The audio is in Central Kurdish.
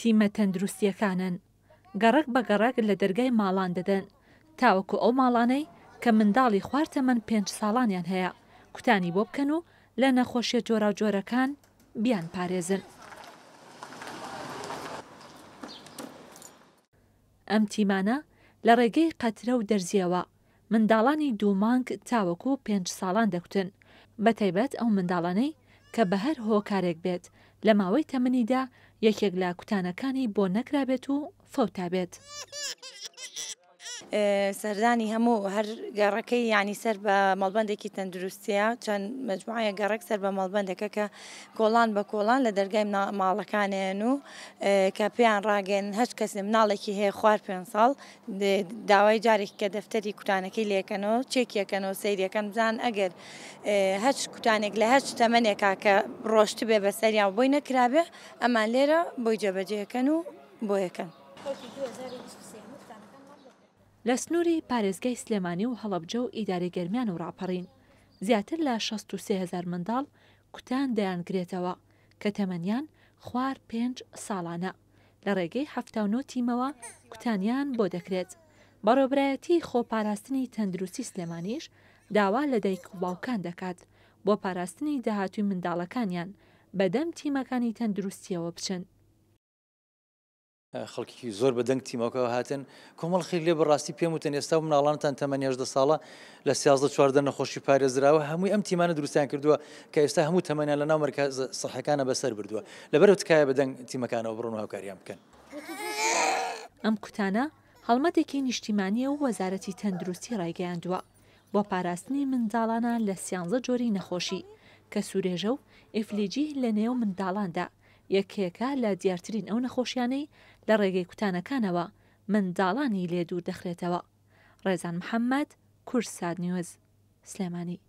تیمە تەندروستیەکانن گەڕک بە گەڕک لە دەرگای ماڵان دەدەن تاوەکو ئەو ماڵانەی کە منداڵی خوارتەمەەن پێنج ساڵانیان هەیە کوتانی بۆ بکەن و لە نەخۆشیە جۆرا جۆرەکان بیان پارێزن. ئەم تیمانە لە ڕێگەی قەترە و دەرزیەوە منداڵانی دوومانگ تاوەکو و پێنج ساڵان دەکوتن بە تایبەت ئەو منداڵانەی کە بە هەر هۆکارێک بێت لە ماوەی تەمنیدا یەکێک لە کوتانەکانی بۆ نەکرابێت و فەوتابێت. سەردانی هەموو هەر گەڕەکەی ینی سەر بە مەڵبندێکی تەندروستیە چەند مجموعە گەڕک سەر بە مەڵبندەکە کە کۆڵان بە کۆڵان لە دەرگای ماڵەکانیان و کە پێیان ڕاگەن هەچ کەسی مناڵێکی هەیە خوار پێ ساڵ داوای جارێک کە دەفتەری کوتانەکەی لێکەنەوە چێکیەکەنەوە سریەکەم بزان ئەگەر هەچ کوتانێک لە هەچ تەمەنێکا کە ڕۆشت بێ بە سەریان بۆی نەکرابێ ئەمان لێرە بۆی جەبەجێەکەن و بۆیەکەن. لە سنووری پارێزگای سلێمانی و هەڵەبجە و ئیداری گەرمیان و ڕاپەڕین زیاتر لە 16هزار منداڵ کوتان دەیانگرێتەوە کە تەمەنیان خوار پێنج ساڵانە لە ڕێگەی هەفتاونۆ تیمەوە کوتانیان بۆ دەکرێت بەڕۆبرایەتی خۆپاراستنی تەندروستی سلێمانیش داوا لە دایک و باوکان دەکات بۆ پاراستنی داهاتوی منداڵەکانیان بەدەم تیمەکانی تەندروستیەوە بچن خەڵکی زۆر بەدەنگ تیمەکەەوە هاتن کۆمەڵ خیر لێ بەڕاستی پێم وتن ئێستا و مناڵانتان تەمەنیێژدە ساڵە لە سیازدە چواردە نەخۆشی پارێزراوە هەمووی ئەم تیمانە دروستیان کردووە کە ئێستا هەموو تەمەنیان لە ناو مرکز سەحەکانە بەسەر بردووە لەبەر تکایە بەدەنگ تیمەکانەوە بڕون هاوکاریان بکەن ئەم کوتانە هەڵمەتێکی نیشتیمانیە و وەزارەتی تەندروستی ڕایگەیاندووە بۆ پاراستنی منداڵانە لە سیانزە جۆری نەخۆشی کە سوورێژە و ئفلیجی لە نێو منداڵاندا یەکێکە لە دیارترین ئەو نەخۆشیانەی لە ڕێگەی کوتانەکانەوە منداڵانی لێ دوور دەخرێتەوە ڕێزان محەممەد کورسساد نیوەز سلێمانی